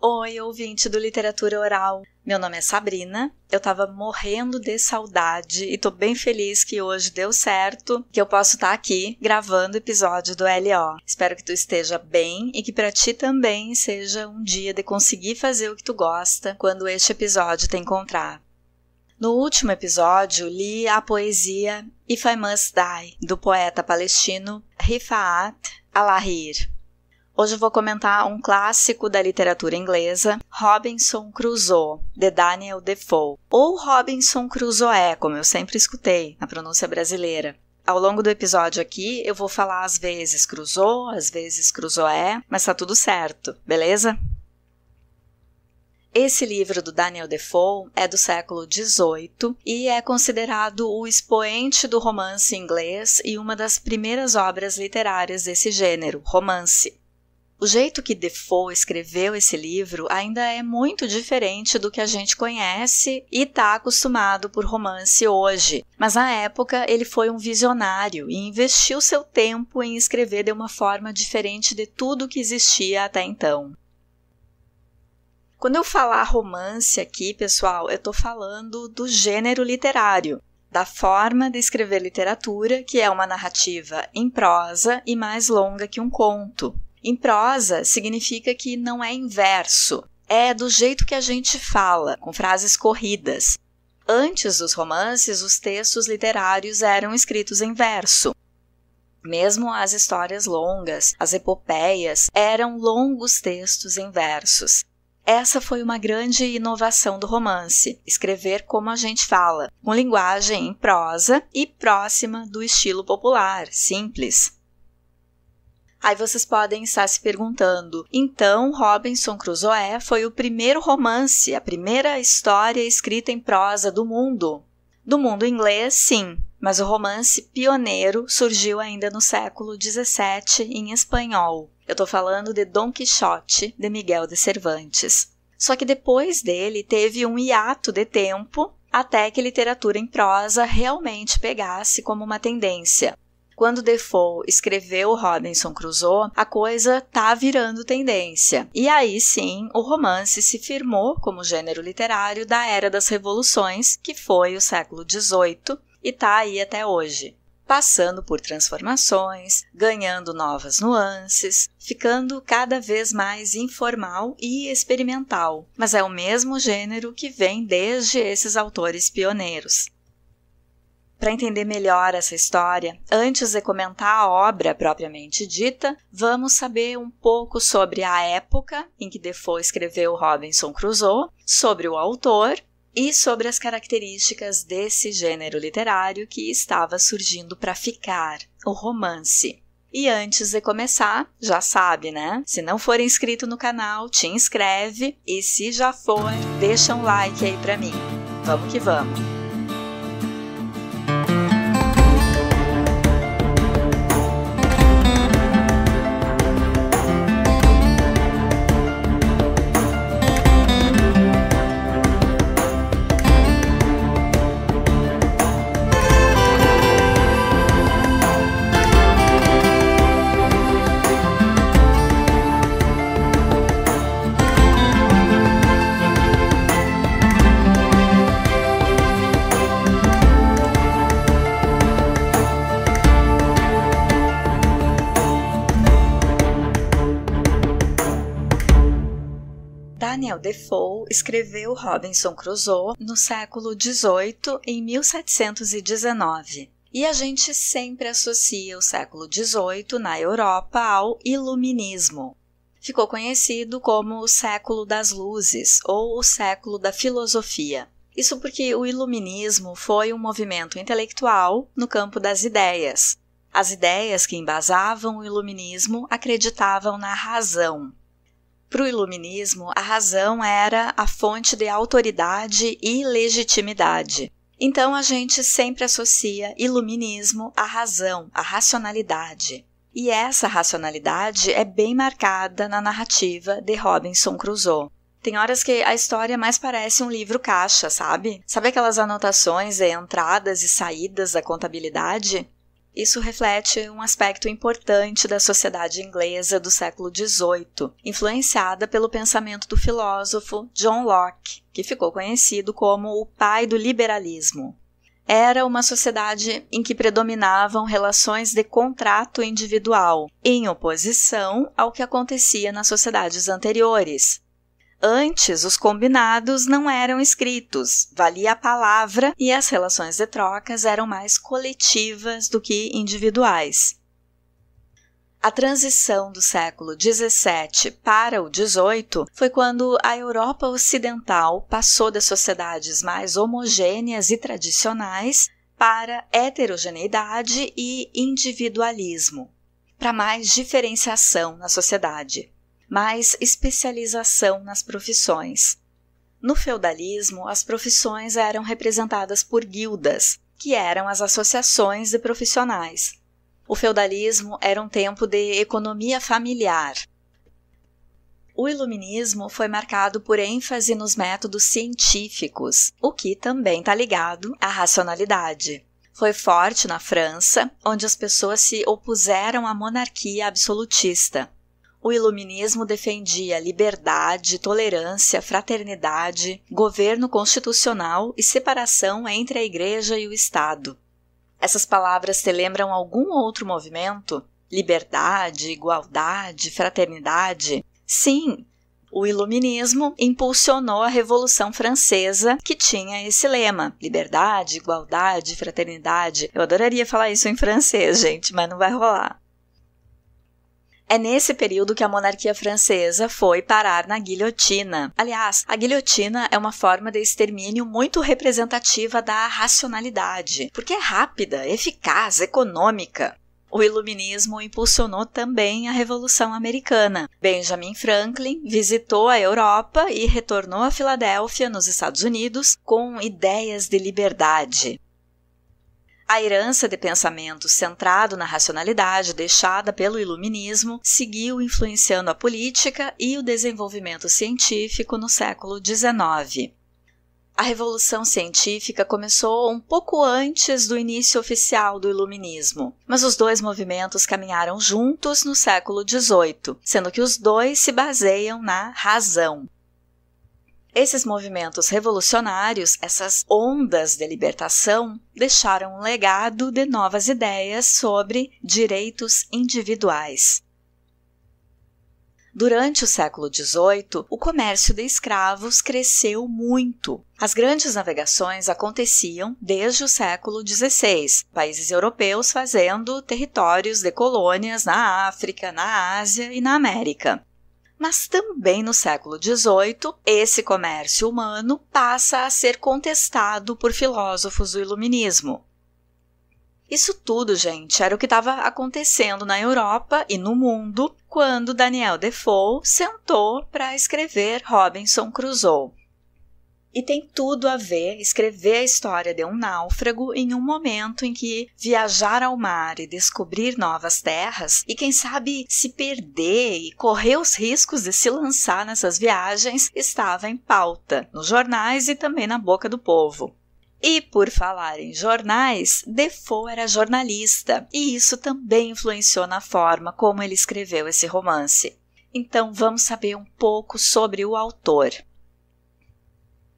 Oi, ouvinte do Literatura Oral. Meu nome é Sabrina. Eu tava morrendo de saudade e tô bem feliz que hoje deu certo, que eu posso estar tá aqui gravando o episódio do LO. Espero que tu esteja bem e que para ti também seja um dia de conseguir fazer o que tu gosta quando este episódio te encontrar. No último episódio, li a poesia If I Must Die, do poeta palestino Rifaat Alahir. Hoje eu vou comentar um clássico da literatura inglesa, Robinson Crusoe, de Daniel Defoe, ou Robinson Crusoe, é, como eu sempre escutei na pronúncia brasileira. Ao longo do episódio aqui, eu vou falar às vezes Crusoe, às vezes Crusoe, é, mas tá tudo certo, beleza? Esse livro do Daniel Defoe é do século XVIII e é considerado o expoente do romance inglês e uma das primeiras obras literárias desse gênero, romance. O jeito que Defoe escreveu esse livro ainda é muito diferente do que a gente conhece e está acostumado por romance hoje, mas na época ele foi um visionário e investiu seu tempo em escrever de uma forma diferente de tudo que existia até então. Quando eu falar romance aqui, pessoal, eu estou falando do gênero literário, da forma de escrever literatura, que é uma narrativa em prosa e mais longa que um conto. Em prosa, significa que não é inverso, é do jeito que a gente fala, com frases corridas. Antes dos romances, os textos literários eram escritos em verso. Mesmo as histórias longas, as epopeias, eram longos textos em versos. Essa foi uma grande inovação do romance, escrever como a gente fala, com linguagem em prosa e próxima do estilo popular, simples. Aí vocês podem estar se perguntando: então Robinson Crusoe foi o primeiro romance, a primeira história escrita em prosa do mundo? Do mundo inglês, sim, mas o romance pioneiro surgiu ainda no século XVII em espanhol. Eu estou falando de Dom Quixote, de Miguel de Cervantes. Só que depois dele teve um hiato de tempo até que literatura em prosa realmente pegasse como uma tendência. Quando Defoe escreveu Robinson Crusoe, a coisa tá virando tendência. E aí sim, o romance se firmou como gênero literário da Era das Revoluções, que foi o século XVIII e tá aí até hoje passando por transformações, ganhando novas nuances, ficando cada vez mais informal e experimental. Mas é o mesmo gênero que vem desde esses autores pioneiros. Para entender melhor essa história, antes de comentar a obra propriamente dita, vamos saber um pouco sobre a época em que Defoe escreveu Robinson Crusoe, sobre o autor e sobre as características desse gênero literário que estava surgindo para ficar, o romance. E antes de começar, já sabe, né? Se não for inscrito no canal, te inscreve e se já for, deixa um like aí para mim. Vamos que vamos. escreveu Robinson Crusoe no século XVIII, em 1719. E a gente sempre associa o século XVIII na Europa ao Iluminismo. Ficou conhecido como o século das luzes ou o século da filosofia. Isso porque o Iluminismo foi um movimento intelectual no campo das ideias. As ideias que embasavam o Iluminismo acreditavam na razão, para o iluminismo, a razão era a fonte de autoridade e legitimidade. Então a gente sempre associa iluminismo à razão, à racionalidade. E essa racionalidade é bem marcada na narrativa de Robinson Crusoe. Tem horas que a história mais parece um livro caixa, sabe? Sabe aquelas anotações e entradas e saídas da contabilidade? Isso reflete um aspecto importante da sociedade inglesa do século XVIII, influenciada pelo pensamento do filósofo John Locke, que ficou conhecido como o pai do liberalismo. Era uma sociedade em que predominavam relações de contrato individual, em oposição ao que acontecia nas sociedades anteriores, Antes, os combinados não eram escritos, valia a palavra e as relações de trocas eram mais coletivas do que individuais. A transição do século XVII para o XVIII foi quando a Europa Ocidental passou das sociedades mais homogêneas e tradicionais para heterogeneidade e individualismo, para mais diferenciação na sociedade mais especialização nas profissões. No feudalismo, as profissões eram representadas por guildas, que eram as associações de profissionais. O feudalismo era um tempo de economia familiar. O iluminismo foi marcado por ênfase nos métodos científicos, o que também está ligado à racionalidade. Foi forte na França, onde as pessoas se opuseram à monarquia absolutista o iluminismo defendia liberdade, tolerância, fraternidade, governo constitucional e separação entre a Igreja e o Estado. Essas palavras te lembram algum outro movimento? Liberdade, igualdade, fraternidade? Sim, o iluminismo impulsionou a Revolução Francesa, que tinha esse lema: liberdade, igualdade, fraternidade. Eu adoraria falar isso em francês, gente, mas não vai rolar. É nesse período que a monarquia francesa foi parar na guilhotina. Aliás, a guilhotina é uma forma de extermínio muito representativa da racionalidade, porque é rápida, eficaz, econômica. O iluminismo impulsionou também a Revolução Americana. Benjamin Franklin visitou a Europa e retornou a Filadélfia, nos Estados Unidos, com ideias de liberdade. A herança de pensamento centrado na racionalidade deixada pelo iluminismo seguiu influenciando a política e o desenvolvimento científico no século XIX. A revolução científica começou um pouco antes do início oficial do iluminismo, mas os dois movimentos caminharam juntos no século XVIII, sendo que os dois se baseiam na razão. Esses movimentos revolucionários, essas ondas de libertação, deixaram um legado de novas ideias sobre direitos individuais. Durante o século XVIII, o comércio de escravos cresceu muito. As grandes navegações aconteciam desde o século XVI, países europeus fazendo territórios de colônias na África, na Ásia e na América. Mas também no século XVIII, esse comércio humano passa a ser contestado por filósofos do Iluminismo. Isso tudo, gente, era o que estava acontecendo na Europa e no mundo quando Daniel Defoe sentou para escrever Robinson Crusoe. E tem tudo a ver escrever a história de um náufrago em um momento em que viajar ao mar e descobrir novas terras e quem sabe se perder e correr os riscos de se lançar nessas viagens estava em pauta nos jornais e também na boca do povo. E por falar em jornais, Defoe era jornalista e isso também influenciou na forma como ele escreveu esse romance. Então vamos saber um pouco sobre o autor.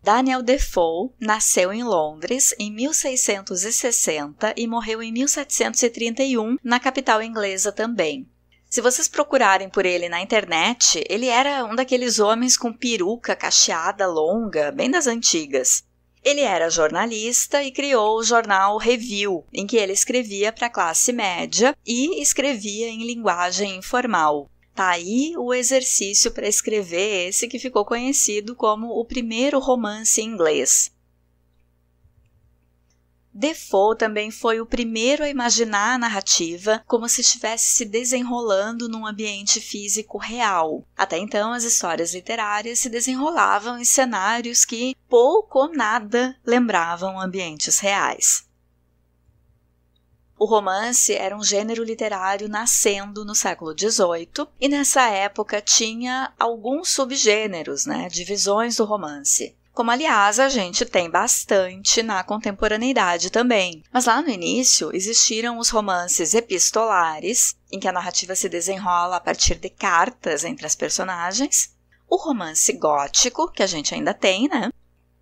Daniel Defoe nasceu em Londres em 1660 e morreu em 1731 na capital inglesa também. Se vocês procurarem por ele na internet, ele era um daqueles homens com peruca cacheada longa, bem das antigas. Ele era jornalista e criou o jornal Review, em que ele escrevia para a classe média e escrevia em linguagem informal. Tá aí o exercício para escrever esse que ficou conhecido como o primeiro romance inglês. Defoe também foi o primeiro a imaginar a narrativa como se estivesse se desenrolando num ambiente físico real. Até então, as histórias literárias se desenrolavam em cenários que pouco ou nada lembravam ambientes reais. O romance era um gênero literário nascendo no século XVIII e nessa época tinha alguns subgêneros, né, divisões do romance como aliás a gente tem bastante na contemporaneidade também. Mas lá no início existiram os romances epistolares, em que a narrativa se desenrola a partir de cartas entre as personagens, o romance gótico, que a gente ainda tem, né?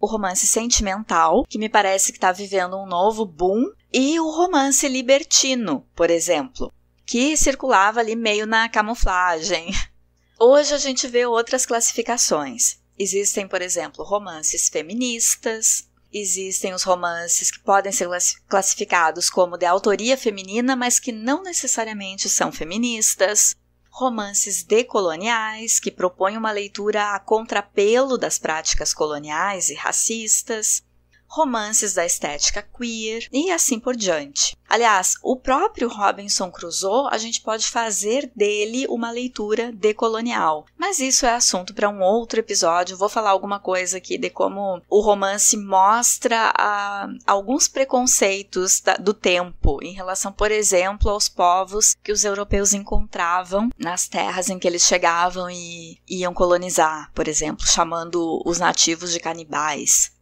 O romance sentimental, que me parece que está vivendo um novo boom e o romance libertino, por exemplo, que circulava ali meio na camuflagem. Hoje a gente vê outras classificações. Existem, por exemplo, romances feministas, existem os romances que podem ser classificados como de autoria feminina, mas que não necessariamente são feministas, romances decoloniais que propõem uma leitura a contrapelo das práticas coloniais e racistas, romances da estética queer e assim por diante. Aliás, o próprio Robinson Crusoe, a gente pode fazer dele uma leitura decolonial, mas isso é assunto para um outro episódio. Vou falar alguma coisa aqui de como o romance mostra ah, alguns preconceitos da, do tempo em relação, por exemplo, aos povos que os europeus encontravam nas terras em que eles chegavam e iam colonizar, por exemplo, chamando os nativos de canibais.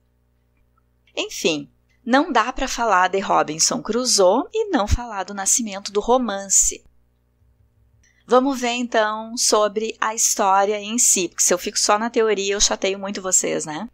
Enfim, não dá para falar de Robinson Crusoe e não falar do nascimento do romance. Vamos ver então sobre a história em si, porque se eu fico só na teoria eu chateio muito vocês, né?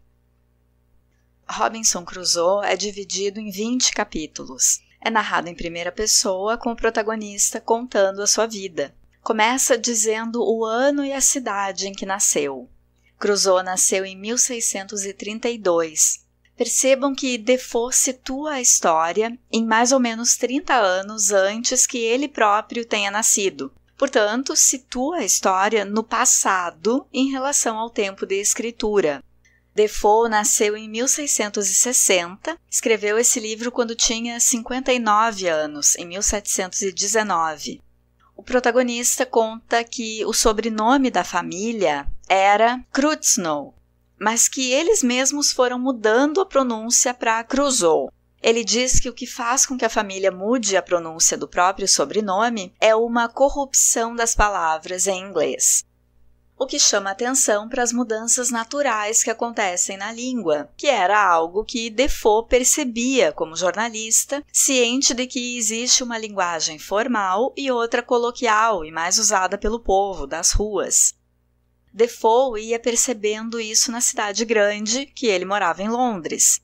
Robinson Crusoe é dividido em 20 capítulos. É narrado em primeira pessoa com o protagonista contando a sua vida. Começa dizendo o ano e a cidade em que nasceu. Crusoe nasceu em 1632, Percebam que Defoe situa a história em mais ou menos 30 anos antes que ele próprio tenha nascido. Portanto, situa a história no passado em relação ao tempo de escritura. Defoe nasceu em 1660, escreveu esse livro quando tinha 59 anos, em 1719. O protagonista conta que o sobrenome da família era Crutznow, mas que eles mesmos foram mudando a pronúncia para cruzou. Ele diz que o que faz com que a família mude a pronúncia do próprio sobrenome é uma corrupção das palavras em inglês. O que chama atenção para as mudanças naturais que acontecem na língua, que era algo que Defoe percebia como jornalista, ciente de que existe uma linguagem formal e outra coloquial e mais usada pelo povo, das ruas. Defoe ia percebendo isso na cidade grande que ele morava em Londres.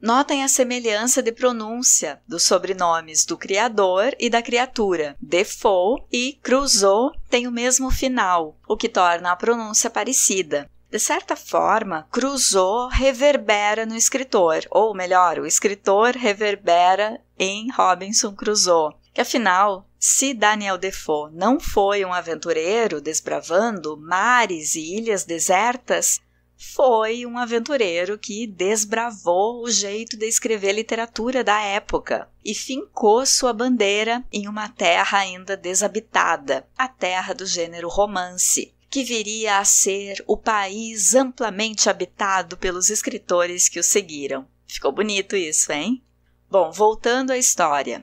Notem a semelhança de pronúncia dos sobrenomes do criador e da criatura. Defoe e Crusoe têm o mesmo final, o que torna a pronúncia parecida. De certa forma, Crusoe reverbera no escritor, ou melhor, o escritor reverbera em Robinson Crusoe. Que afinal, se Daniel Defoe não foi um aventureiro desbravando mares e ilhas desertas, foi um aventureiro que desbravou o jeito de escrever literatura da época e fincou sua bandeira em uma terra ainda desabitada, a terra do gênero romance, que viria a ser o país amplamente habitado pelos escritores que o seguiram. Ficou bonito isso, hein? Bom, voltando à história.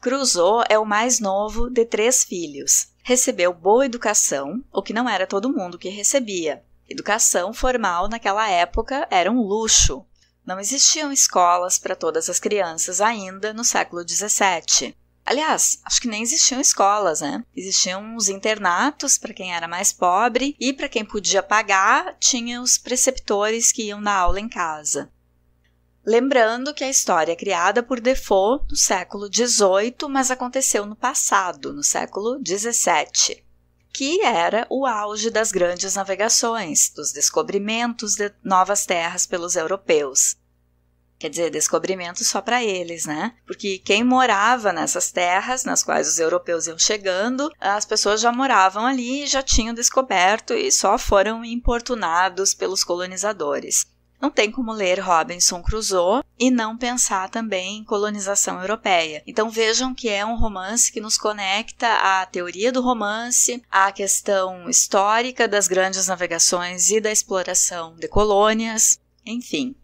Crusoe é o mais novo de três filhos. Recebeu boa educação, o que não era todo mundo que recebia. Educação formal naquela época era um luxo. Não existiam escolas para todas as crianças ainda no século XVII. Aliás, acho que nem existiam escolas, né? Existiam os internatos para quem era mais pobre e para quem podia pagar, tinha os preceptores que iam dar aula em casa. Lembrando que a história é criada por Defoe no século XVIII, mas aconteceu no passado, no século XVII, que era o auge das grandes navegações, dos descobrimentos de novas terras pelos europeus. Quer dizer, descobrimento só para eles, né? Porque quem morava nessas terras nas quais os europeus iam chegando, as pessoas já moravam ali e já tinham descoberto e só foram importunados pelos colonizadores. Não tem como ler Robinson Crusoe e não pensar também em colonização europeia. Então vejam que é um romance que nos conecta à teoria do romance, à questão histórica das grandes navegações e da exploração de colônias, enfim.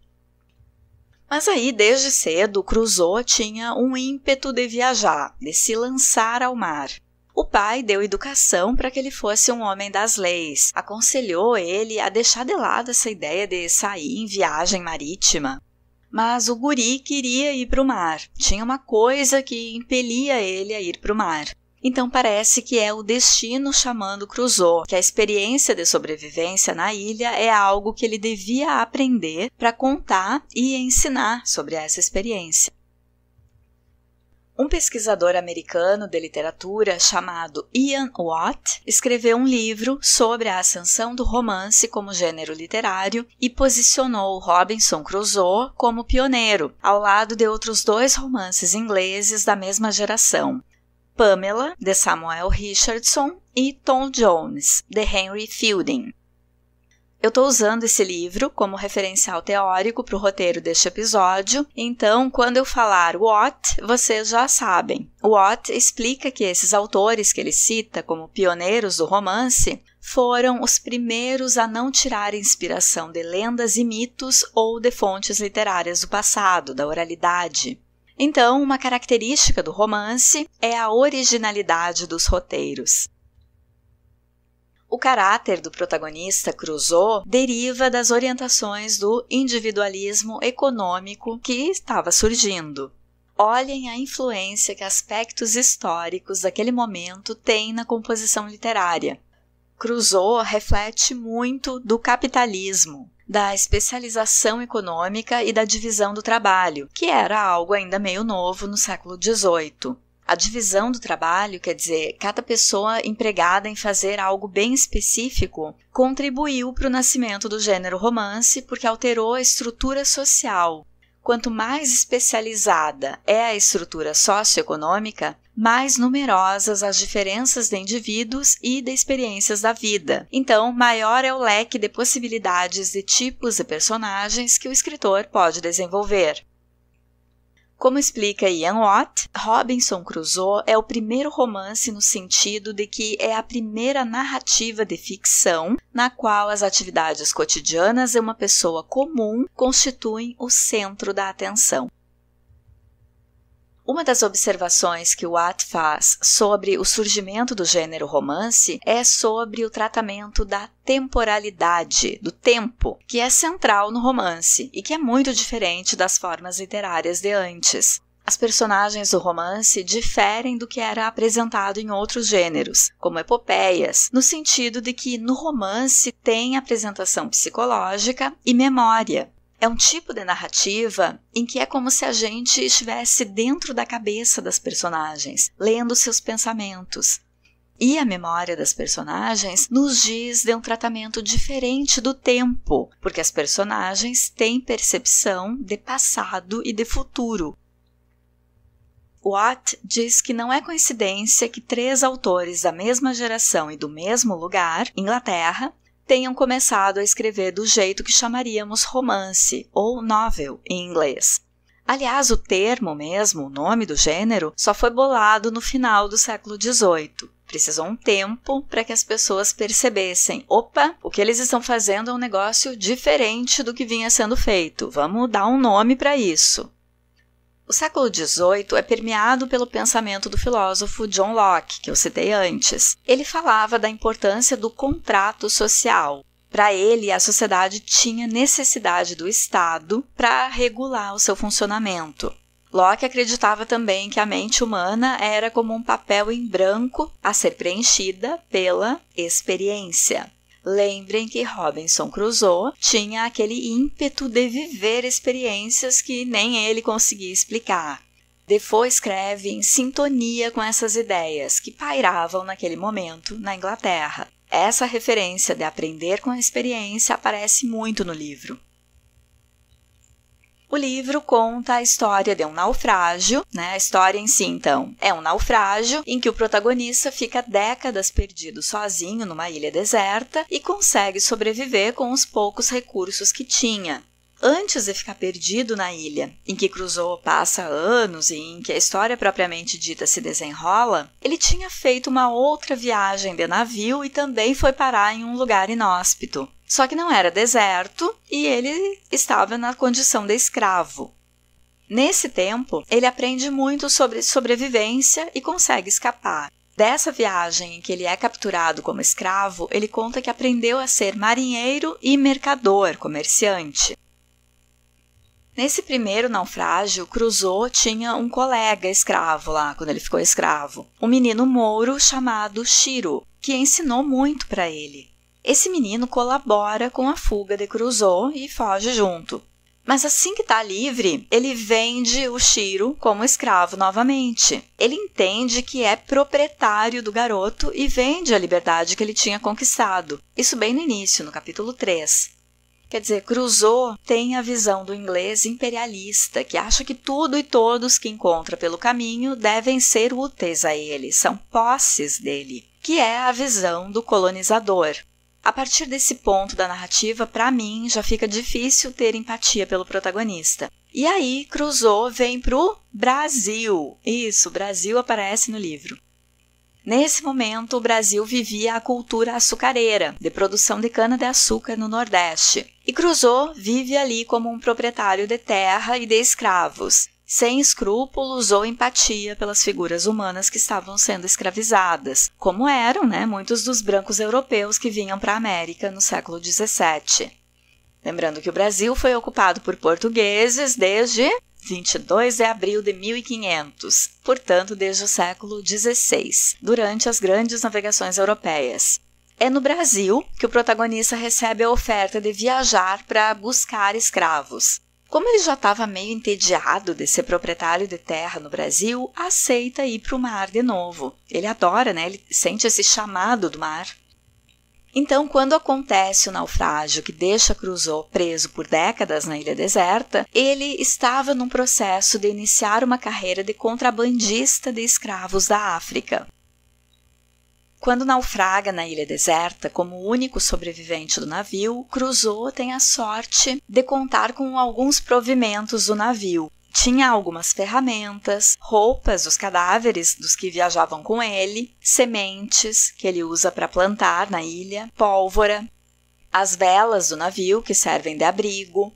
Mas aí, desde cedo, Crusoe tinha um ímpeto de viajar, de se lançar ao mar. O pai deu educação para que ele fosse um homem das leis, aconselhou ele a deixar de lado essa ideia de sair em viagem marítima. Mas o guri queria ir para o mar, tinha uma coisa que impelia ele a ir para o mar. Então parece que é o destino chamando Cruzó. que a experiência de sobrevivência na ilha é algo que ele devia aprender para contar e ensinar sobre essa experiência. Um pesquisador americano de literatura chamado Ian Watt escreveu um livro sobre a ascensão do romance como gênero literário e posicionou Robinson Crusoe como pioneiro, ao lado de outros dois romances ingleses da mesma geração, Pamela, de Samuel Richardson, e Tom Jones, de Henry Fielding. Eu estou usando esse livro como referencial teórico para o roteiro deste episódio, então quando eu falar what, vocês já sabem. What explica que esses autores que ele cita como pioneiros do romance foram os primeiros a não tirar inspiração de lendas e mitos ou de fontes literárias do passado, da oralidade. Então, uma característica do romance é a originalidade dos roteiros. O caráter do protagonista, Crusoe, deriva das orientações do individualismo econômico que estava surgindo. Olhem a influência que aspectos históricos daquele momento têm na composição literária. Crusoe reflete muito do capitalismo, da especialização econômica e da divisão do trabalho, que era algo ainda meio novo no século XVIII a divisão do trabalho, quer dizer, cada pessoa empregada em fazer algo bem específico, contribuiu para o nascimento do gênero romance porque alterou a estrutura social. Quanto mais especializada é a estrutura socioeconômica, mais numerosas as diferenças de indivíduos e de experiências da vida. Então, maior é o leque de possibilidades de tipos e personagens que o escritor pode desenvolver. Como explica Ian Watt, Robinson Crusoe é o primeiro romance no sentido de que é a primeira narrativa de ficção na qual as atividades cotidianas de uma pessoa comum constituem o centro da atenção. Uma das observações que Watt faz sobre o surgimento do gênero romance é sobre o tratamento da temporalidade, do tempo, que é central no romance e que é muito diferente das formas literárias de antes. As personagens do romance diferem do que era apresentado em outros gêneros, como epopeias, no sentido de que no romance tem apresentação psicológica e memória, é um tipo de narrativa em que é como se a gente estivesse dentro da cabeça das personagens, lendo seus pensamentos. E a memória das personagens nos diz de um tratamento diferente do tempo, porque as personagens têm percepção de passado e de futuro. Watt diz que não é coincidência que três autores da mesma geração e do mesmo lugar, Inglaterra, tenham começado a escrever do jeito que chamaríamos romance ou novel em inglês. Aliás, o termo mesmo, o nome do gênero, só foi bolado no final do século XVIII. Precisou um tempo para que as pessoas percebessem: opa, o que eles estão fazendo é um negócio diferente do que vinha sendo feito, vamos dar um nome para isso. O século XVIII é permeado pelo pensamento do filósofo John Locke, que eu citei antes. Ele falava da importância do contrato social. Para ele, a sociedade tinha necessidade do Estado para regular o seu funcionamento. Locke acreditava também que a mente humana era como um papel em branco a ser preenchida pela experiência. Lembrem que Robinson Crusoe tinha aquele ímpeto de viver experiências que nem ele conseguia explicar. Defoe escreve em sintonia com essas ideias que pairavam naquele momento na Inglaterra. Essa referência de aprender com a experiência aparece muito no livro. O livro conta a história de um naufrágio, né? A história em si, então, é um naufrágio em que o protagonista fica décadas perdido sozinho numa ilha deserta e consegue sobreviver com os poucos recursos que tinha antes de ficar perdido na ilha, em que cruzou passa anos e em que a história propriamente dita se desenrola, ele tinha feito uma outra viagem de navio e também foi parar em um lugar inóspito. Só que não era deserto e ele estava na condição de escravo. Nesse tempo, ele aprende muito sobre sobrevivência e consegue escapar. Dessa viagem em que ele é capturado como escravo, ele conta que aprendeu a ser marinheiro e mercador, comerciante. Nesse primeiro naufrágio, cruzou tinha um colega escravo lá, quando ele ficou escravo, um menino mouro chamado Shiro, que ensinou muito para ele. Esse menino colabora com a fuga de Crusoe e foge junto. Mas assim que está livre, ele vende o Shiro como escravo novamente. Ele entende que é proprietário do garoto e vende a liberdade que ele tinha conquistado. Isso bem no início, no capítulo 3. Quer dizer, Crusoe tem a visão do inglês imperialista, que acha que tudo e todos que encontra pelo caminho devem ser úteis a ele, são posses dele, que é a visão do colonizador. A partir desse ponto da narrativa, para mim, já fica difícil ter empatia pelo protagonista. E aí, cruzou, vem pro Brasil. Isso, Brasil aparece no livro. Nesse momento, o Brasil vivia a cultura açucareira, de produção de cana-de-açúcar no Nordeste. E Cruzô vive ali como um proprietário de terra e de escravos sem escrúpulos ou empatia pelas figuras humanas que estavam sendo escravizadas, como eram né, muitos dos brancos europeus que vinham para a América no século XVII. Lembrando que o Brasil foi ocupado por portugueses desde 22 de abril de 1500, portanto, desde o século XVI, durante as grandes navegações europeias. É no Brasil que o protagonista recebe a oferta de viajar para buscar escravos. Como ele já estava meio entediado de ser proprietário de terra no Brasil, aceita ir para o mar de novo. Ele adora, né? Ele sente esse chamado do mar. Então, quando acontece o naufrágio que deixa Cruzó preso por décadas na ilha deserta, ele estava num processo de iniciar uma carreira de contrabandista de escravos da África. Quando naufraga na ilha deserta, como único sobrevivente do navio, cruzou tem a sorte de contar com alguns provimentos do navio. Tinha algumas ferramentas, roupas dos cadáveres dos que viajavam com ele, sementes que ele usa para plantar na ilha, pólvora, as velas do navio que servem de abrigo,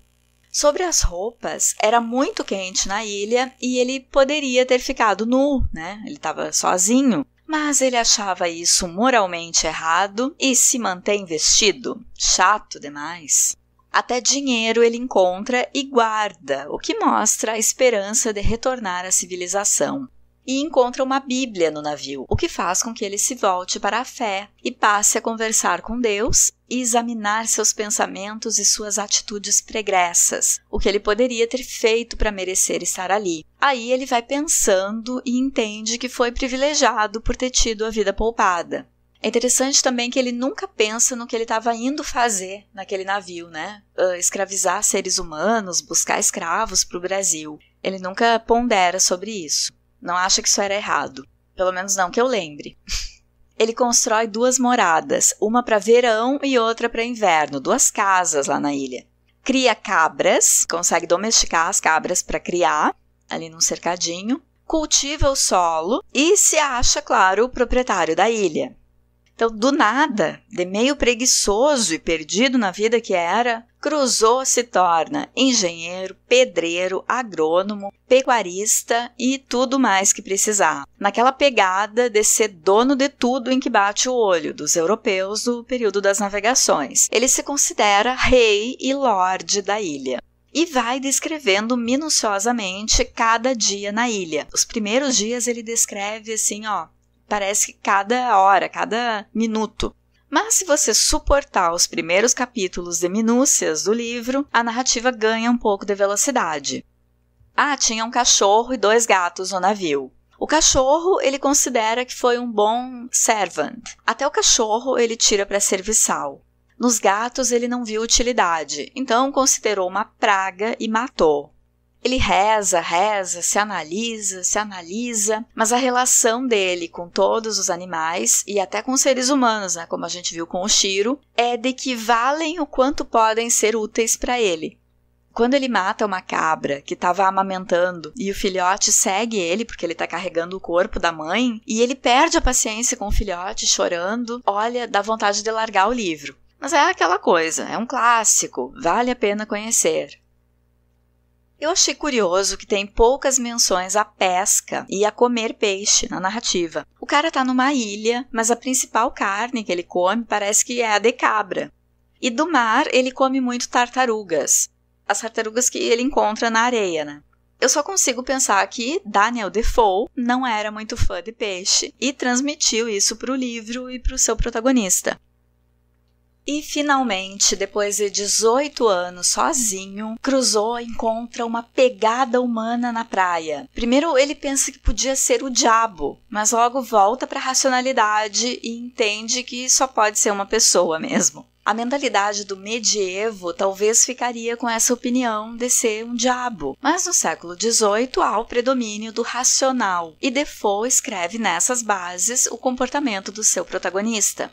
Sobre as roupas, era muito quente na ilha e ele poderia ter ficado nu, né? Ele estava sozinho mas ele achava isso moralmente errado e se mantém vestido, Chato demais. Até dinheiro ele encontra e guarda, o que mostra a esperança de retornar à civilização e encontra uma Bíblia no navio, o que faz com que ele se volte para a fé e passe a conversar com Deus e examinar seus pensamentos e suas atitudes pregressas, o que ele poderia ter feito para merecer estar ali. Aí ele vai pensando e entende que foi privilegiado por ter tido a vida poupada. É interessante também que ele nunca pensa no que ele estava indo fazer naquele navio, né? Ah, escravizar seres humanos, buscar escravos para o Brasil. Ele nunca pondera sobre isso. Não acha que isso era errado. Pelo menos não que eu lembre. Ele constrói duas moradas, uma para verão e outra para inverno, duas casas lá na ilha. Cria cabras, consegue domesticar as cabras para criar ali num cercadinho, cultiva o solo e se acha, claro, o proprietário da ilha. Então, do nada, de meio preguiçoso e perdido na vida que era, Cruzou se torna engenheiro, pedreiro, agrônomo, pecuarista e tudo mais que precisar. Naquela pegada de ser dono de tudo em que bate o olho dos europeus no período das navegações. Ele se considera rei e lorde da ilha e vai descrevendo minuciosamente cada dia na ilha. Os primeiros dias ele descreve assim, ó, parece que cada hora, cada minuto. Mas se você suportar os primeiros capítulos de minúcias do livro, a narrativa ganha um pouco de velocidade. Ah, tinha um cachorro e dois gatos no navio. O cachorro ele considera que foi um bom servant. Até o cachorro ele tira para serviçal. Nos gatos ele não viu utilidade, então considerou uma praga e matou. Ele reza, reza, se analisa, se analisa, mas a relação dele com todos os animais e até com os seres humanos, né, como a gente viu com o Shiro, é de que valem o quanto podem ser úteis para ele. Quando ele mata uma cabra que estava amamentando e o filhote segue ele, porque ele está carregando o corpo da mãe, e ele perde a paciência com o filhote chorando, olha, dá vontade de largar o livro. Mas é aquela coisa, é um clássico, vale a pena conhecer. Eu achei curioso que tem poucas menções à pesca e a comer peixe na narrativa. O cara está numa ilha, mas a principal carne que ele come parece que é a de cabra. E do mar, ele come muito tartarugas. As tartarugas que ele encontra na areia, né? Eu só consigo pensar que Daniel Defoe não era muito fã de peixe e transmitiu isso para o livro e para o seu protagonista. E finalmente, depois de 18 anos sozinho, Cruzou encontra uma pegada humana na praia. Primeiro ele pensa que podia ser o diabo, mas logo volta para a racionalidade e entende que só pode ser uma pessoa mesmo. A mentalidade do medievo talvez ficaria com essa opinião de ser um diabo, mas no século XVIII há o predomínio do racional, e Defoe escreve nessas bases o comportamento do seu protagonista.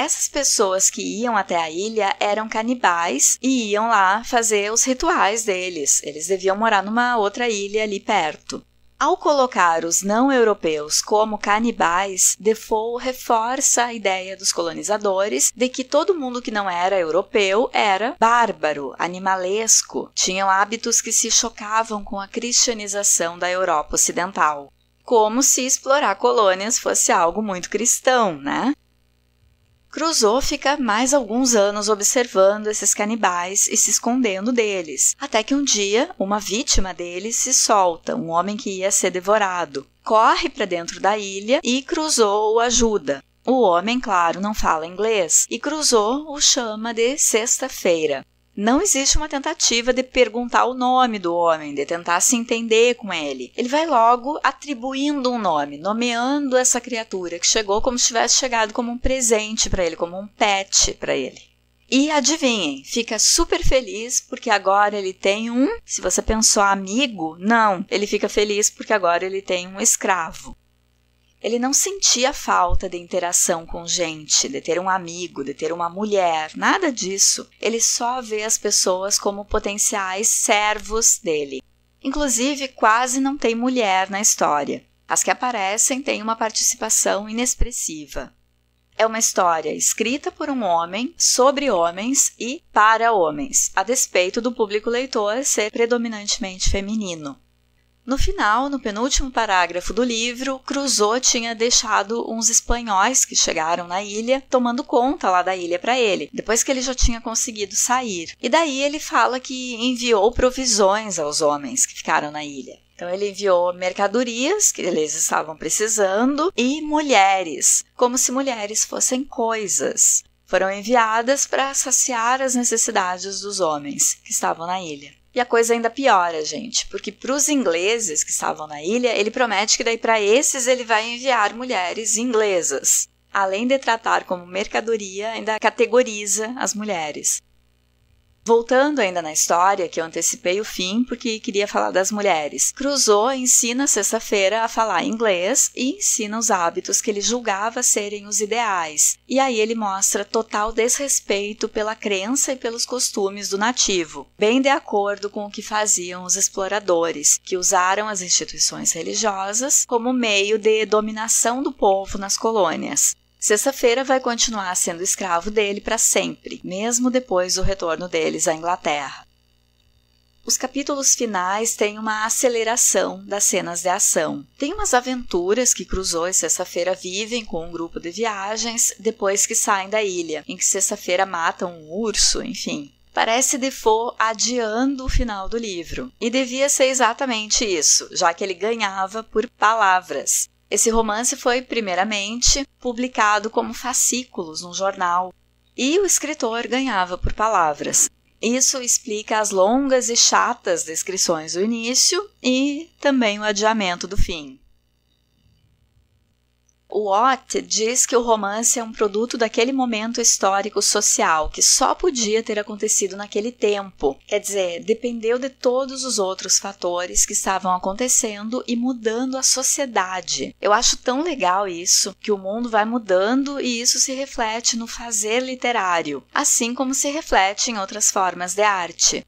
Essas pessoas que iam até a ilha eram canibais e iam lá fazer os rituais deles. Eles deviam morar numa outra ilha ali perto. Ao colocar os não-europeus como canibais, Defoe reforça a ideia dos colonizadores de que todo mundo que não era europeu era bárbaro, animalesco, tinham hábitos que se chocavam com a cristianização da Europa Ocidental. Como se explorar colônias fosse algo muito cristão, né? Crusoe fica mais alguns anos observando esses canibais e se escondendo deles, até que um dia uma vítima deles se solta, um homem que ia ser devorado. Corre para dentro da ilha e Crusoe o ajuda. O homem, claro, não fala inglês e Crusoe o chama de Sexta-feira. Não existe uma tentativa de perguntar o nome do homem, de tentar se entender com ele. Ele vai logo atribuindo um nome, nomeando essa criatura que chegou como se tivesse chegado como um presente para ele, como um pet para ele. E adivinhem, fica super feliz porque agora ele tem um. Se você pensou amigo, não. Ele fica feliz porque agora ele tem um escravo. Ele não sentia falta de interação com gente, de ter um amigo, de ter uma mulher, nada disso. Ele só vê as pessoas como potenciais servos dele. Inclusive, quase não tem mulher na história. As que aparecem têm uma participação inexpressiva. É uma história escrita por um homem, sobre homens e para homens, a despeito do público leitor ser predominantemente feminino. No final, no penúltimo parágrafo do livro, Crusoe tinha deixado uns espanhóis que chegaram na ilha, tomando conta lá da ilha para ele, depois que ele já tinha conseguido sair. E daí ele fala que enviou provisões aos homens que ficaram na ilha. Então ele enviou mercadorias que eles estavam precisando e mulheres, como se mulheres fossem coisas. Foram enviadas para saciar as necessidades dos homens que estavam na ilha. E a coisa ainda piora, gente, porque para os ingleses que estavam na ilha, ele promete que daí para esses ele vai enviar mulheres inglesas. Além de tratar como mercadoria, ainda categoriza as mulheres. Voltando ainda na história, que eu antecipei o fim porque queria falar das mulheres. cruzou ensina sexta-feira a falar inglês e ensina os hábitos que ele julgava serem os ideais. E aí ele mostra total desrespeito pela crença e pelos costumes do nativo, bem de acordo com o que faziam os exploradores, que usaram as instituições religiosas como meio de dominação do povo nas colônias. Sexta-feira vai continuar sendo escravo dele para sempre, mesmo depois do retorno deles à Inglaterra. Os capítulos finais têm uma aceleração das cenas de ação. Tem umas aventuras que Cruzou e Sexta-feira vivem com um grupo de viagens depois que saem da ilha, em que Sexta-feira mata um urso, enfim. Parece Defoe adiando o final do livro. E devia ser exatamente isso, já que ele ganhava por palavras. Esse romance foi, primeiramente, publicado como fascículos num jornal, e o escritor ganhava por palavras. Isso explica as longas e chatas descrições do início e também o adiamento do fim. O Watt diz que o romance é um produto daquele momento histórico social que só podia ter acontecido naquele tempo. Quer dizer, dependeu de todos os outros fatores que estavam acontecendo e mudando a sociedade. Eu acho tão legal isso, que o mundo vai mudando e isso se reflete no fazer literário, assim como se reflete em outras formas de arte.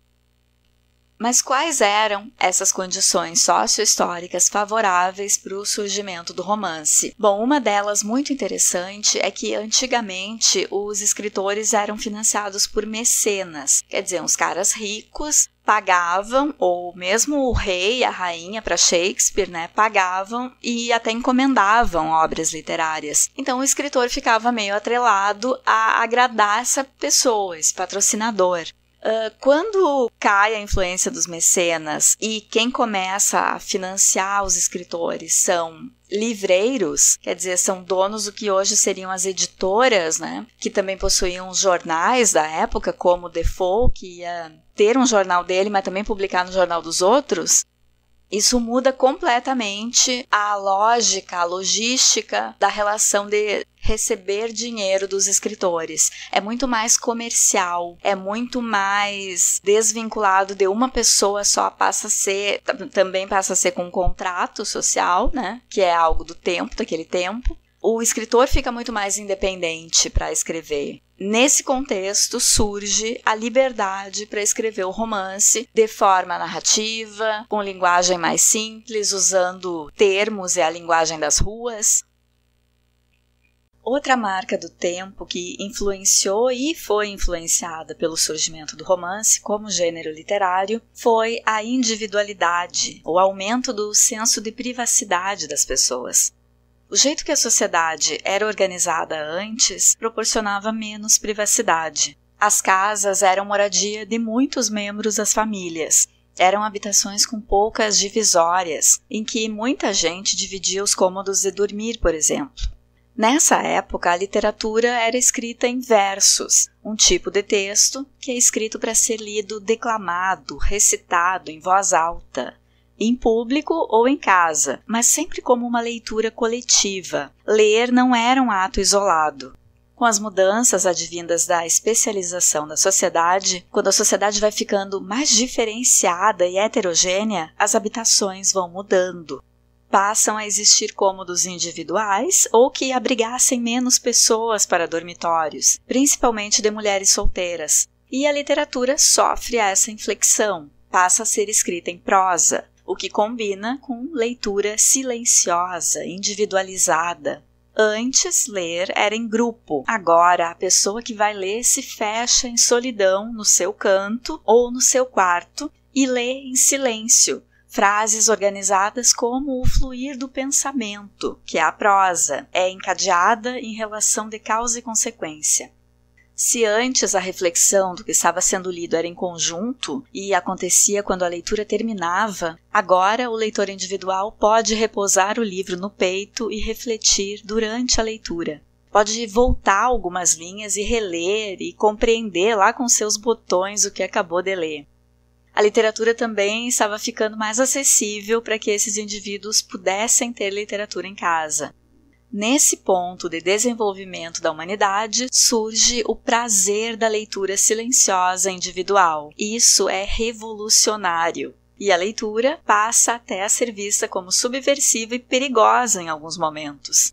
Mas quais eram essas condições sociohistóricas favoráveis para o surgimento do romance? Bom, uma delas muito interessante é que antigamente os escritores eram financiados por mecenas, quer dizer, uns caras ricos pagavam, ou mesmo o rei, a rainha para Shakespeare, né, pagavam e até encomendavam obras literárias. Então o escritor ficava meio atrelado a agradar essa pessoa, esse patrocinador. Uh, quando cai a influência dos mecenas e quem começa a financiar os escritores são livreiros, quer dizer, são donos do que hoje seriam as editoras, né? Que também possuíam os jornais da época, como o Defoe, que ia ter um jornal dele, mas também publicar no jornal dos outros. Isso muda completamente a lógica, a logística da relação de, receber dinheiro dos escritores. É muito mais comercial, é muito mais desvinculado de uma pessoa só passa a ser, também passa a ser com um contrato social, né? Que é algo do tempo, daquele tempo. O escritor fica muito mais independente para escrever. Nesse contexto surge a liberdade para escrever o romance de forma narrativa, com linguagem mais simples, usando termos e a linguagem das ruas, Outra marca do tempo que influenciou e foi influenciada pelo surgimento do romance como gênero literário foi a individualidade, o aumento do senso de privacidade das pessoas. O jeito que a sociedade era organizada antes proporcionava menos privacidade. As casas eram moradia de muitos membros das famílias, eram habitações com poucas divisórias, em que muita gente dividia os cômodos de dormir, por exemplo. Nessa época, a literatura era escrita em versos, um tipo de texto que é escrito para ser lido declamado, recitado em voz alta, em público ou em casa, mas sempre como uma leitura coletiva. Ler não era um ato isolado, com as mudanças advindas da especialização da sociedade, quando a sociedade vai ficando mais diferenciada e heterogênea, as habitações vão mudando passam a existir cômodos individuais ou que abrigassem menos pessoas para dormitórios, principalmente de mulheres solteiras. E a literatura sofre essa inflexão, passa a ser escrita em prosa, o que combina com leitura silenciosa, individualizada. Antes, ler era em grupo. Agora, a pessoa que vai ler se fecha em solidão no seu canto ou no seu quarto e lê em silêncio, Frases organizadas como o fluir do pensamento, que é a prosa, é encadeada em relação de causa e consequência. Se antes a reflexão do que estava sendo lido era em conjunto e acontecia quando a leitura terminava, agora o leitor individual pode repousar o livro no peito e refletir durante a leitura. Pode voltar algumas linhas e reler e compreender lá com seus botões o que acabou de ler a literatura também estava ficando mais acessível para que esses indivíduos pudessem ter literatura em casa. Nesse ponto de desenvolvimento da humanidade surge o prazer da leitura silenciosa individual. Isso é revolucionário. E a leitura passa até a ser vista como subversiva e perigosa em alguns momentos.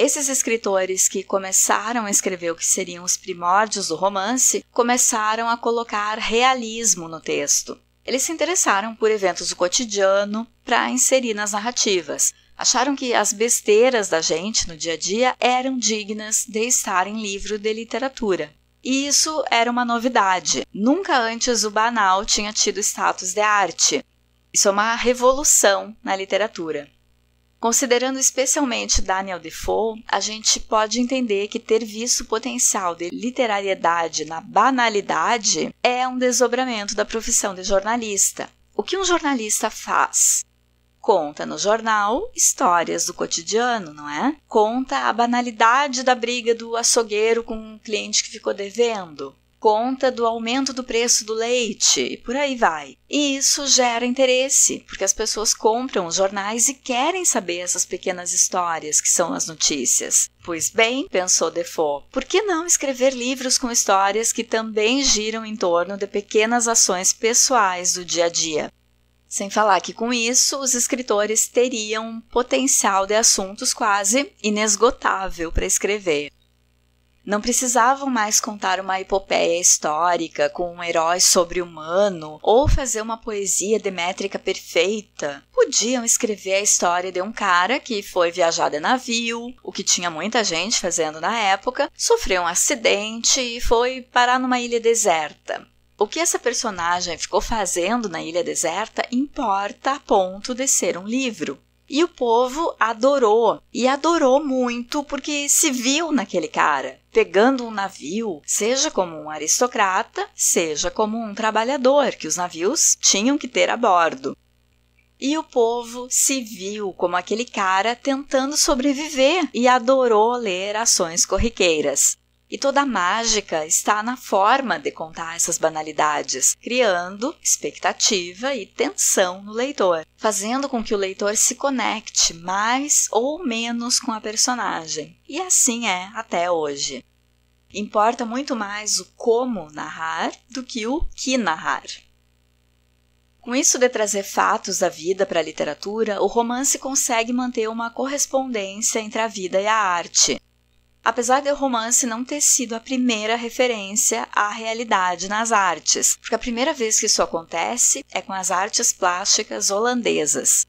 Esses escritores que começaram a escrever o que seriam os primórdios do romance começaram a colocar realismo no texto. Eles se interessaram por eventos do cotidiano para inserir nas narrativas. Acharam que as besteiras da gente no dia a dia eram dignas de estar em livro de literatura. E isso era uma novidade. Nunca antes o banal tinha tido status de arte. Isso é uma revolução na literatura. Considerando especialmente Daniel Defoe, a gente pode entender que ter visto o potencial de literariedade na banalidade é um desdobramento da profissão de jornalista. O que um jornalista faz? Conta no jornal histórias do cotidiano, não é? Conta a banalidade da briga do açougueiro com um cliente que ficou devendo conta do aumento do preço do leite e por aí vai. E isso gera interesse, porque as pessoas compram os jornais e querem saber essas pequenas histórias que são as notícias. Pois bem, pensou Defoe, por que não escrever livros com histórias que também giram em torno de pequenas ações pessoais do dia a dia? Sem falar que com isso os escritores teriam um potencial de assuntos quase inesgotável para escrever não precisavam mais contar uma epopeia histórica com um herói sobre-humano ou fazer uma poesia de métrica perfeita. Podiam escrever a história de um cara que foi viajar de navio, o que tinha muita gente fazendo na época, sofreu um acidente e foi parar numa ilha deserta. O que essa personagem ficou fazendo na ilha deserta importa a ponto de ser um livro. E o povo adorou, e adorou muito porque se viu naquele cara, pegando um navio, seja como um aristocrata, seja como um trabalhador que os navios tinham que ter a bordo. E o povo se viu como aquele cara tentando sobreviver e adorou ler ações corriqueiras. E toda a mágica está na forma de contar essas banalidades, criando expectativa e tensão no leitor, fazendo com que o leitor se conecte mais ou menos com a personagem. E assim é até hoje. Importa muito mais o como narrar do que o que narrar. Com isso de trazer fatos da vida para a literatura, o romance consegue manter uma correspondência entre a vida e a arte, apesar do romance não ter sido a primeira referência à realidade nas artes, porque a primeira vez que isso acontece é com as artes plásticas holandesas.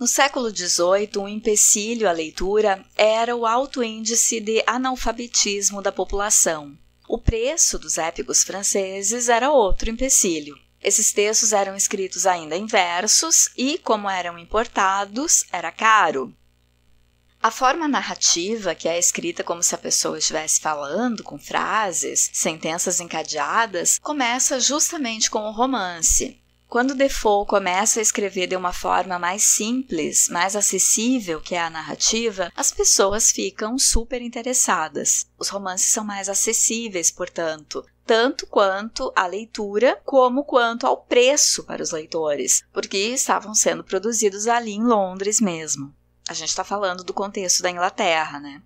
No século XVIII, um empecilho à leitura era o alto índice de analfabetismo da população. O preço dos épicos franceses era outro empecilho. Esses textos eram escritos ainda em versos e, como eram importados, era caro. A forma narrativa, que é escrita como se a pessoa estivesse falando, com frases, sentenças encadeadas, começa justamente com o romance. Quando Defoe começa a escrever de uma forma mais simples, mais acessível, que é a narrativa, as pessoas ficam super interessadas. Os romances são mais acessíveis, portanto, tanto quanto à leitura, como quanto ao preço para os leitores, porque estavam sendo produzidos ali em Londres mesmo. A gente está falando do contexto da Inglaterra, né?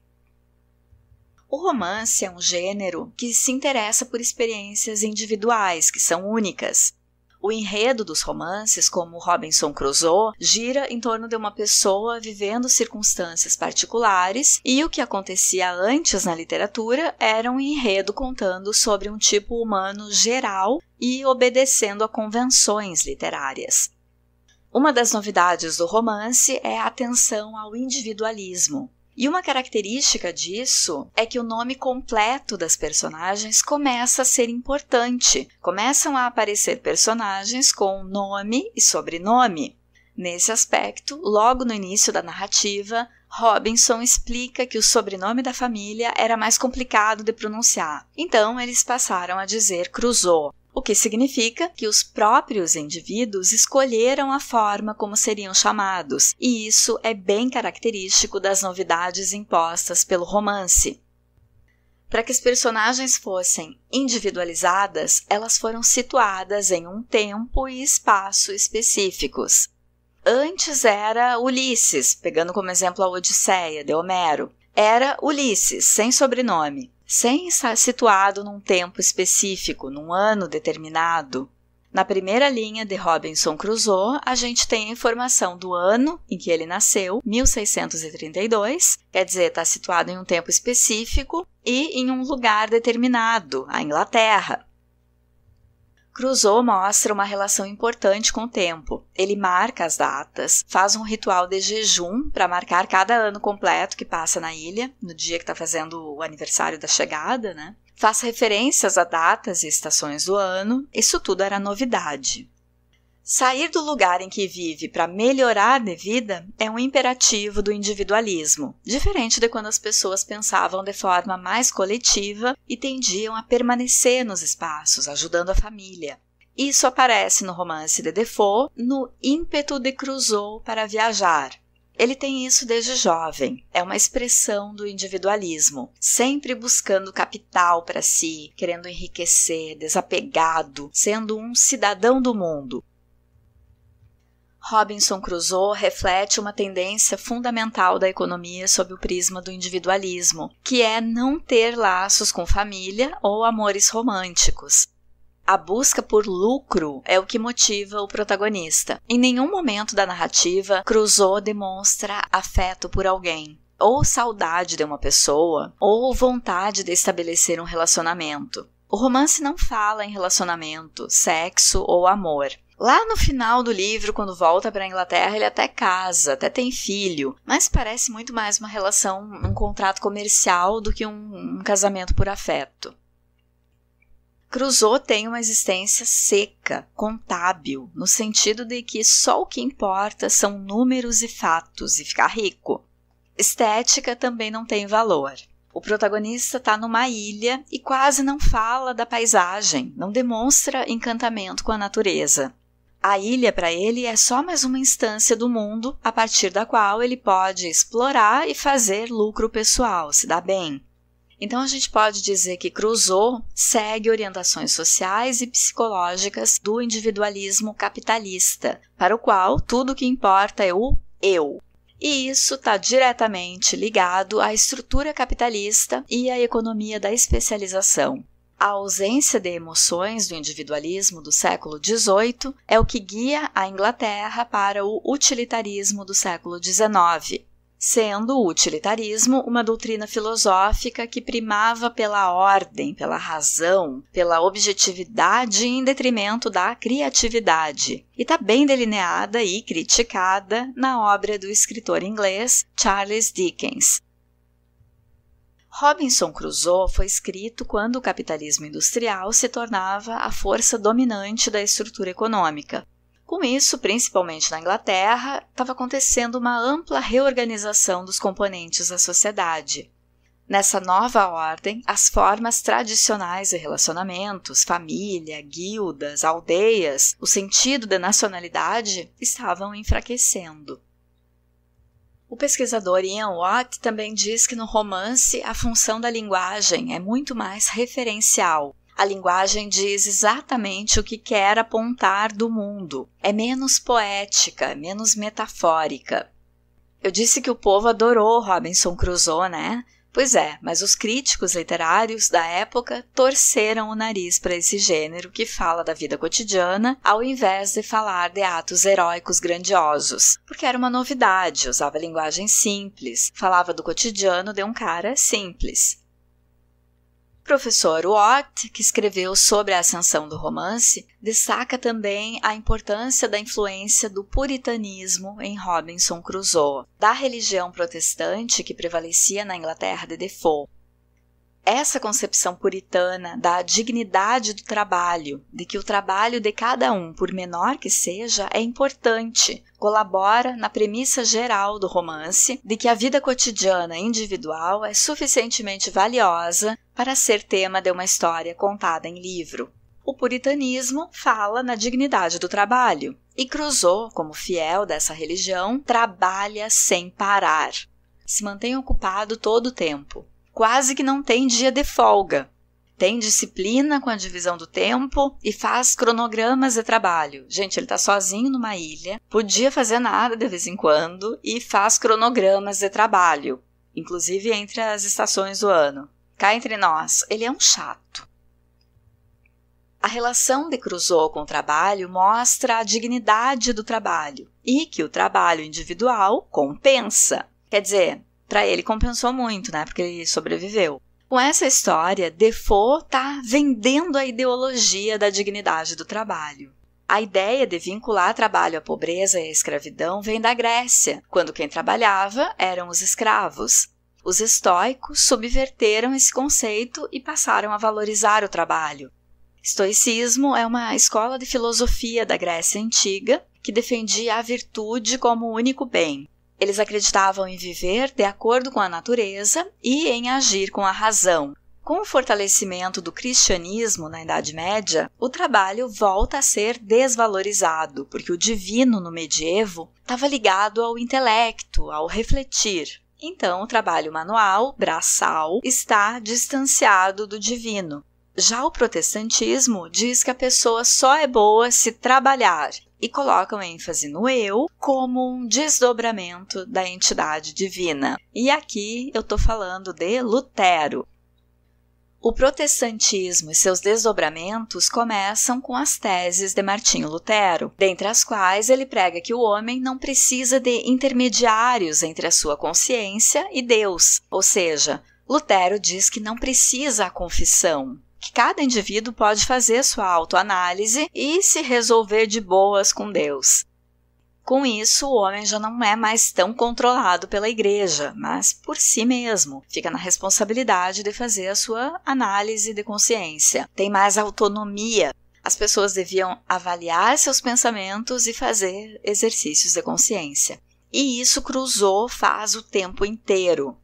O romance é um gênero que se interessa por experiências individuais, que são únicas. O enredo dos romances, como Robinson Crusoe, gira em torno de uma pessoa vivendo circunstâncias particulares, e o que acontecia antes na literatura era um enredo contando sobre um tipo humano geral e obedecendo a convenções literárias. Uma das novidades do romance é a atenção ao individualismo. E uma característica disso é que o nome completo das personagens começa a ser importante. Começam a aparecer personagens com nome e sobrenome. Nesse aspecto, logo no início da narrativa, Robinson explica que o sobrenome da família era mais complicado de pronunciar, então eles passaram a dizer Crusoe o que significa que os próprios indivíduos escolheram a forma como seriam chamados, e isso é bem característico das novidades impostas pelo romance. Para que as personagens fossem individualizadas, elas foram situadas em um tempo e espaço específicos. Antes era Ulisses, pegando como exemplo a Odisseia de Homero. Era Ulisses, sem sobrenome sem estar situado num tempo específico, num ano determinado. Na primeira linha de Robinson Crusoe, a gente tem a informação do ano em que ele nasceu, 1632, quer dizer, está situado em um tempo específico e em um lugar determinado, a Inglaterra. Crusoe mostra uma relação importante com o tempo. Ele marca as datas, faz um ritual de jejum para marcar cada ano completo que passa na ilha, no dia que está fazendo o aniversário da chegada, né? Faz referências a datas e estações do ano, isso tudo era novidade. Sair do lugar em que vive para melhorar de vida é um imperativo do individualismo, diferente de quando as pessoas pensavam de forma mais coletiva e tendiam a permanecer nos espaços, ajudando a família. Isso aparece no romance de Defoe, no ímpeto de Crusoe para viajar. Ele tem isso desde jovem, é uma expressão do individualismo, sempre buscando capital para si, querendo enriquecer, desapegado, sendo um cidadão do mundo, Robinson Crusoe reflete uma tendência fundamental da economia sob o prisma do individualismo, que é não ter laços com família ou amores românticos. A busca por lucro é o que motiva o protagonista. Em nenhum momento da narrativa, Crusoe demonstra afeto por alguém, ou saudade de uma pessoa, ou vontade de estabelecer um relacionamento. O romance não fala em relacionamento, sexo ou amor. Lá no final do livro, quando volta para a Inglaterra, ele até casa, até tem filho, mas parece muito mais uma relação, um contrato comercial do que um, um casamento por afeto. Crusoe tem uma existência seca, contábil, no sentido de que só o que importa são números e fatos e ficar rico. Estética também não tem valor. O protagonista está numa ilha e quase não fala da paisagem, não demonstra encantamento com a natureza. A ilha, para ele, é só mais uma instância do mundo a partir da qual ele pode explorar e fazer lucro pessoal, se dá bem. Então, a gente pode dizer que Crusoe segue orientações sociais e psicológicas do individualismo capitalista, para o qual tudo o que importa é o eu. E isso está diretamente ligado à estrutura capitalista e à economia da especialização. A ausência de emoções do individualismo do século XVIII é o que guia a Inglaterra para o utilitarismo do século XIX, sendo o utilitarismo uma doutrina filosófica que primava pela ordem, pela razão, pela objetividade em detrimento da criatividade, e está bem delineada e criticada na obra do escritor inglês Charles Dickens, Robinson Crusoe foi escrito quando o capitalismo industrial se tornava a força dominante da estrutura econômica. Com isso, principalmente na Inglaterra, estava acontecendo uma ampla reorganização dos componentes da sociedade. Nessa nova ordem, as formas tradicionais de relacionamentos, família, guildas, aldeias, o sentido da nacionalidade estavam enfraquecendo. O pesquisador Ian Watt também diz que no romance a função da linguagem é muito mais referencial. A linguagem diz exatamente o que quer apontar do mundo. É menos poética, menos metafórica. Eu disse que o povo adorou Robinson Crusoe, né? Pois é, mas os críticos literários da época torceram o nariz para esse gênero que fala da vida cotidiana, ao invés de falar de atos heróicos grandiosos, porque era uma novidade, usava linguagem simples, falava do cotidiano de um cara simples professor Watt, que escreveu sobre a ascensão do romance, destaca também a importância da influência do puritanismo em Robinson Crusoe, da religião protestante que prevalecia na Inglaterra de Defoe, essa concepção puritana da dignidade do trabalho, de que o trabalho de cada um, por menor que seja, é importante, colabora na premissa geral do romance de que a vida cotidiana individual é suficientemente valiosa para ser tema de uma história contada em livro. O puritanismo fala na dignidade do trabalho e Crusoe, como fiel dessa religião, trabalha sem parar. Se mantém ocupado todo o tempo, quase que não tem dia de folga. Tem disciplina com a divisão do tempo e faz cronogramas de trabalho. Gente, ele está sozinho numa ilha, podia fazer nada de vez em quando e faz cronogramas de trabalho, inclusive entre as estações do ano. Cá entre nós, ele é um chato. A relação de Crusoe com o trabalho mostra a dignidade do trabalho e que o trabalho individual compensa. Quer dizer, para ele compensou muito, né? Porque ele sobreviveu. Com essa história, Defoe está vendendo a ideologia da dignidade do trabalho. A ideia de vincular trabalho à pobreza e à escravidão vem da Grécia, quando quem trabalhava eram os escravos. Os estoicos subverteram esse conceito e passaram a valorizar o trabalho. Estoicismo é uma escola de filosofia da Grécia antiga que defendia a virtude como o único bem, eles acreditavam em viver de acordo com a natureza e em agir com a razão. Com o fortalecimento do cristianismo na Idade Média, o trabalho volta a ser desvalorizado, porque o divino no medievo estava ligado ao intelecto, ao refletir. Então, o trabalho manual, braçal, está distanciado do divino. Já o protestantismo diz que a pessoa só é boa se trabalhar e colocam ênfase no eu como um desdobramento da entidade divina. E aqui eu estou falando de Lutero. O protestantismo e seus desdobramentos começam com as teses de Martinho Lutero, dentre as quais ele prega que o homem não precisa de intermediários entre a sua consciência e Deus, ou seja, Lutero diz que não precisa a confissão, que cada indivíduo pode fazer sua autoanálise e se resolver de boas com Deus. Com isso, o homem já não é mais tão controlado pela igreja, mas por si mesmo. Fica na responsabilidade de fazer a sua análise de consciência. Tem mais autonomia. As pessoas deviam avaliar seus pensamentos e fazer exercícios de consciência. E isso cruzou faz o tempo inteiro.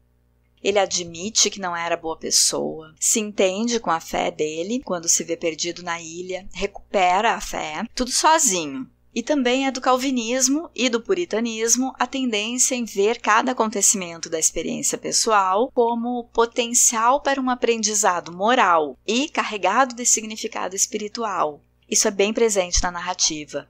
Ele admite que não era boa pessoa, se entende com a fé dele quando se vê perdido na ilha, recupera a fé, tudo sozinho. E também é do calvinismo e do puritanismo a tendência em ver cada acontecimento da experiência pessoal como potencial para um aprendizado moral e carregado de significado espiritual. Isso é bem presente na narrativa.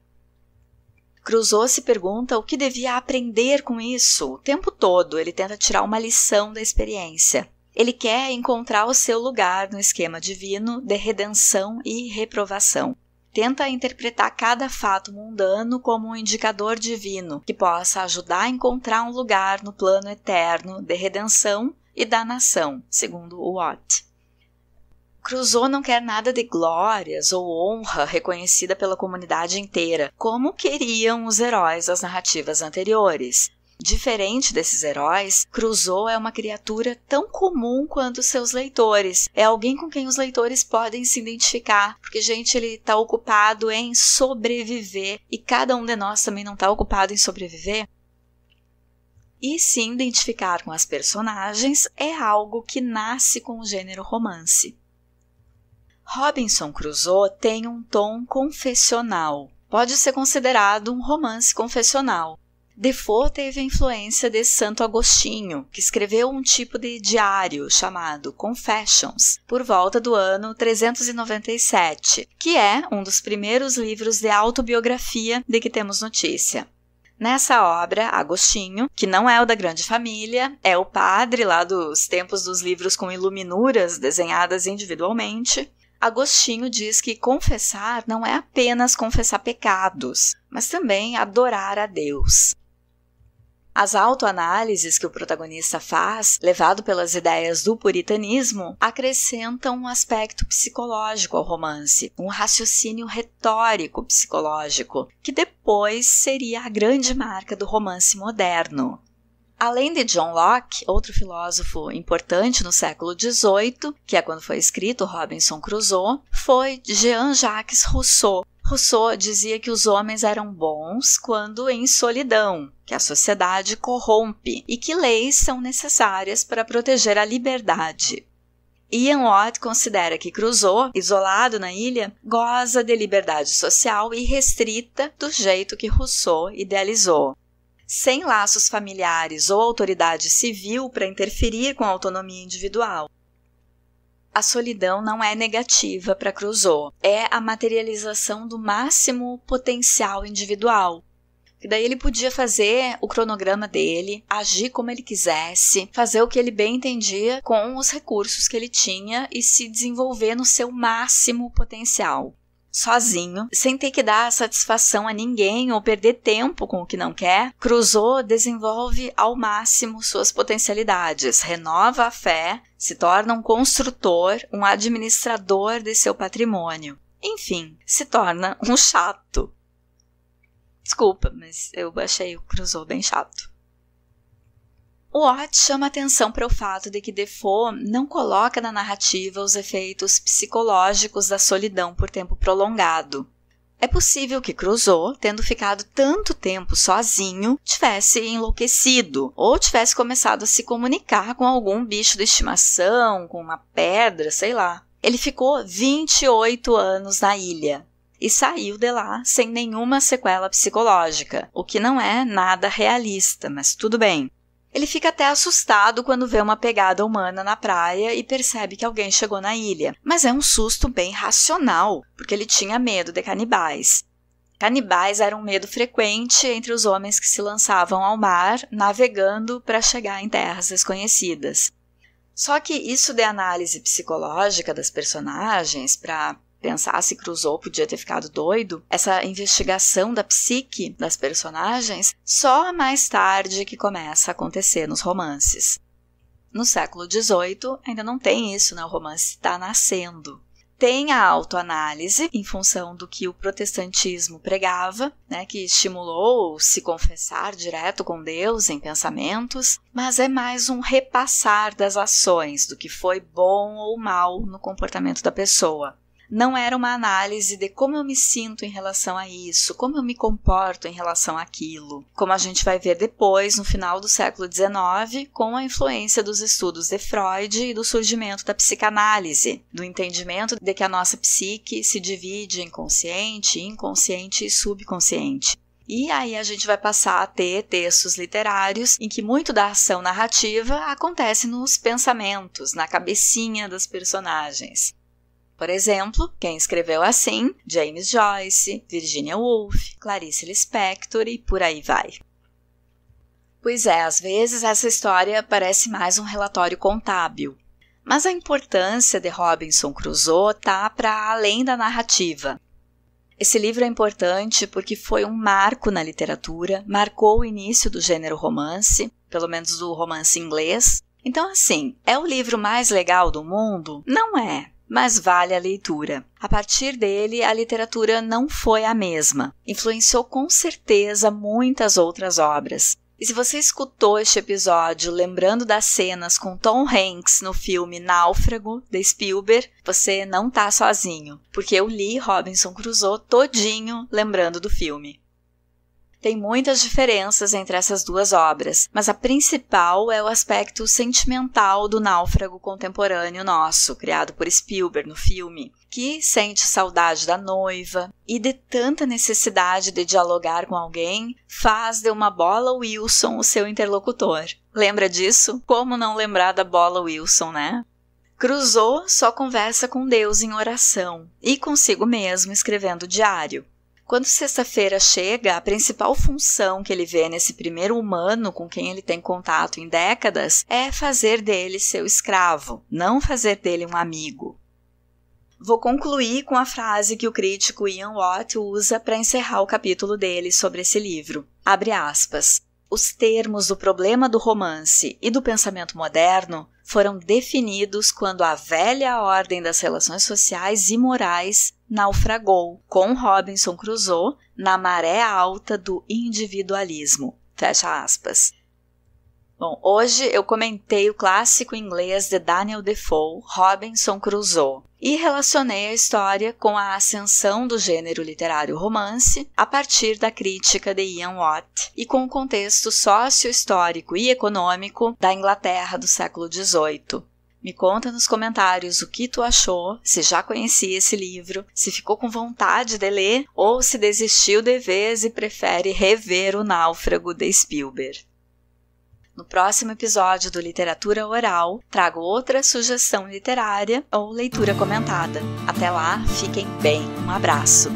Cruzou se pergunta o que devia aprender com isso. O tempo todo ele tenta tirar uma lição da experiência. Ele quer encontrar o seu lugar no esquema divino de redenção e reprovação. Tenta interpretar cada fato mundano como um indicador divino que possa ajudar a encontrar um lugar no plano eterno de redenção e da nação, segundo Watt. Cruzô não quer nada de glórias ou honra reconhecida pela comunidade inteira, como queriam os heróis das narrativas anteriores. Diferente desses heróis, Cruzô é uma criatura tão comum quanto seus leitores. É alguém com quem os leitores podem se identificar, porque, gente, ele está ocupado em sobreviver e cada um de nós também não está ocupado em sobreviver. E se identificar com as personagens é algo que nasce com o gênero romance. Robinson Crusoe tem um tom confessional. Pode ser considerado um romance confessional. Defoe teve a influência de Santo Agostinho, que escreveu um tipo de diário chamado Confessions, por volta do ano 397, que é um dos primeiros livros de autobiografia de que temos notícia. Nessa obra, Agostinho, que não é o da grande família, é o padre lá dos tempos dos livros com iluminuras desenhadas individualmente, Agostinho diz que confessar não é apenas confessar pecados, mas também adorar a Deus. As autoanálises que o protagonista faz, levado pelas ideias do puritanismo, acrescentam um aspecto psicológico ao romance, um raciocínio retórico psicológico, que depois seria a grande marca do romance moderno. Além de John Locke, outro filósofo importante no século XVIII, que é quando foi escrito Robinson Crusoe, foi Jean-Jacques Rousseau. Rousseau dizia que os homens eram bons quando em solidão, que a sociedade corrompe e que leis são necessárias para proteger a liberdade. Ian Watt considera que Crusoe, isolado na ilha, goza de liberdade social e restrita do jeito que Rousseau idealizou sem laços familiares ou autoridade civil para interferir com a autonomia individual. A solidão não é negativa para Crusoe, é a materialização do máximo potencial individual. E daí ele podia fazer o cronograma dele, agir como ele quisesse, fazer o que ele bem entendia com os recursos que ele tinha e se desenvolver no seu máximo potencial sozinho, sem ter que dar satisfação a ninguém ou perder tempo com o que não quer, cruzou desenvolve ao máximo suas potencialidades, renova a fé, se torna um construtor, um administrador de seu patrimônio. Enfim, se torna um chato. Desculpa, mas eu achei o cruzou bem chato. O Ott chama atenção para o fato de que Defoe não coloca na narrativa os efeitos psicológicos da solidão por tempo prolongado. É possível que Crusoe, tendo ficado tanto tempo sozinho, tivesse enlouquecido ou tivesse começado a se comunicar com algum bicho de estimação, com uma pedra, sei lá. Ele ficou 28 anos na ilha e saiu de lá sem nenhuma sequela psicológica, o que não é nada realista, mas tudo bem. Ele fica até assustado quando vê uma pegada humana na praia e percebe que alguém chegou na ilha. Mas é um susto bem racional, porque ele tinha medo de canibais. Canibais era um medo frequente entre os homens que se lançavam ao mar, navegando para chegar em terras desconhecidas. Só que isso de análise psicológica das personagens para pensasse, cruzou, podia ter ficado doido, essa investigação da psique das personagens só mais tarde que começa a acontecer nos romances. No século XVIII ainda não tem isso, né? O romance está nascendo tem a autoanálise em função do que o protestantismo pregava, né, que estimulou se confessar direto com Deus em pensamentos, mas é mais um repassar das ações, do que foi bom ou mal no comportamento da pessoa não era uma análise de como eu me sinto em relação a isso, como eu me comporto em relação àquilo, como a gente vai ver depois, no final do século XIX, com a influência dos estudos de Freud e do surgimento da psicanálise, do entendimento de que a nossa psique se divide em consciente, inconsciente e subconsciente. E aí a gente vai passar a ter textos literários em que muito da ação narrativa acontece nos pensamentos, na cabecinha das personagens. Por exemplo, quem escreveu assim? James Joyce, Virginia Woolf, Clarice Lispector e por aí vai. Pois é, às vezes essa história parece mais um relatório contábil. Mas a importância de Robinson Crusoe tá para além da narrativa. Esse livro é importante porque foi um marco na literatura, marcou o início do gênero romance, pelo menos do romance inglês. Então, assim, é o livro mais legal do mundo? Não é mas vale a leitura. A partir dele, a literatura não foi a mesma. Influenciou com certeza muitas outras obras. E se você escutou este episódio lembrando das cenas com Tom Hanks no filme Náufrago, de Spielberg, você não tá sozinho, porque eu li Robinson Crusoe todinho lembrando do filme. Tem muitas diferenças entre essas duas obras, mas a principal é o aspecto sentimental do náufrago contemporâneo nosso, criado por Spielberg no filme, que sente saudade da noiva e de tanta necessidade de dialogar com alguém, faz de uma bola Wilson o seu interlocutor. Lembra disso? Como não lembrar da bola Wilson, né? Cruzou só conversa com Deus em oração e consigo mesmo escrevendo diário. Quando sexta-feira chega, a principal função que ele vê nesse primeiro humano com quem ele tem contato em décadas é fazer dele seu escravo, não fazer dele um amigo. Vou concluir com a frase que o crítico Ian Watt usa para encerrar o capítulo dele sobre esse livro. Abre aspas. Os termos do problema do romance e do pensamento moderno foram definidos quando a velha ordem das relações sociais e morais naufragou com Robinson Crusoe na maré alta do individualismo. Fecha aspas. Bom, hoje eu comentei o clássico inglês de Daniel Defoe, Robinson Crusoe, e relacionei a história com a ascensão do gênero literário romance a partir da crítica de Ian Watt e com o contexto sócio-histórico e econômico da Inglaterra do século XVIII. Me conta nos comentários o que tu achou, se já conhecia esse livro, se ficou com vontade de ler ou se desistiu de vez e prefere rever O Náufrago de Spielberg. No próximo episódio do Literatura Oral, trago outra sugestão literária ou leitura comentada. Até lá, fiquem bem. Um abraço.